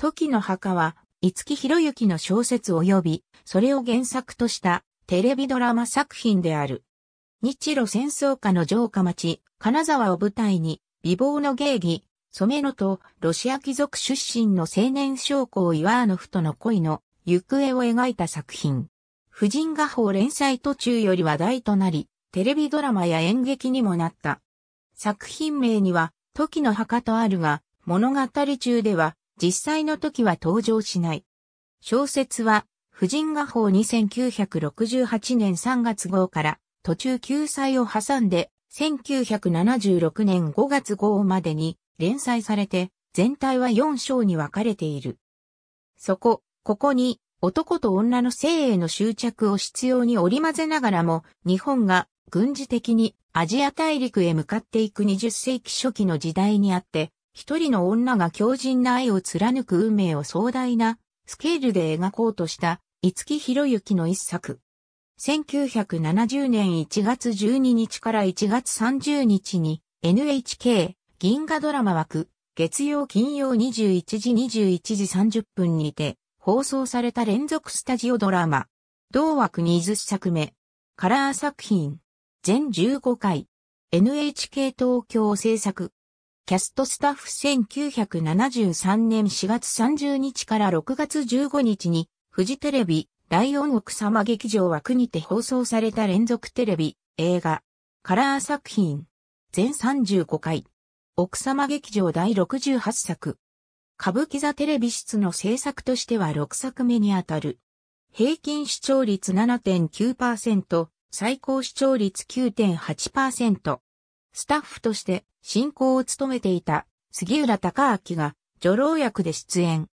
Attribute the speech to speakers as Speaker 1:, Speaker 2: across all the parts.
Speaker 1: 時の墓は、五木博之の小説及び、それを原作としたテレビドラマ作品である。日露戦争下の城下町、金沢を舞台に、美貌の芸妓、染野とロシア貴族出身の青年将校イワーノフとの恋の行方を描いた作品。婦人画報連載途中より話題となり、テレビドラマや演劇にもなった。作品名には、時の墓とあるが、物語中では、実際の時は登場しない。小説は、婦人画報2968年3月号から途中救済を挟んで1976年5月号までに連載されて全体は4章に分かれている。そこ、ここに男と女の性への執着を必要に織り交ぜながらも日本が軍事的にアジア大陸へ向かっていく20世紀初期の時代にあって一人の女が強靭な愛を貫く運命を壮大なスケールで描こうとした五木博之の一作。1970年1月12日から1月30日に NHK 銀河ドラマ枠月曜金曜21時21時30分にて放送された連続スタジオドラマ。同枠2し作目。カラー作品。全15回。NHK 東京制作。キャストスタッフ1973年4月30日から6月15日に、フジテレビ、オン奥様劇場枠にて放送された連続テレビ、映画、カラー作品、全35回、奥様劇場第68作、歌舞伎座テレビ室の制作としては6作目にあたる。平均視聴率7.9%、最高視聴率9.8%。スタッフとして進行を務めていた杉浦隆明が女郎役で出演。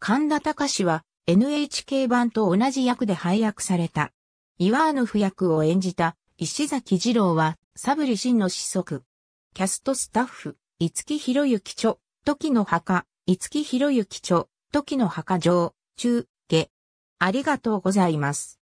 Speaker 1: 神田隆は NHK 版と同じ役で配役された。イワーノフ役を演じた石崎二郎はサブリ真の子息。キャストスタッフ、五木博之著、時の墓、五木博之著、時の墓上、中、下。ありがとうございます。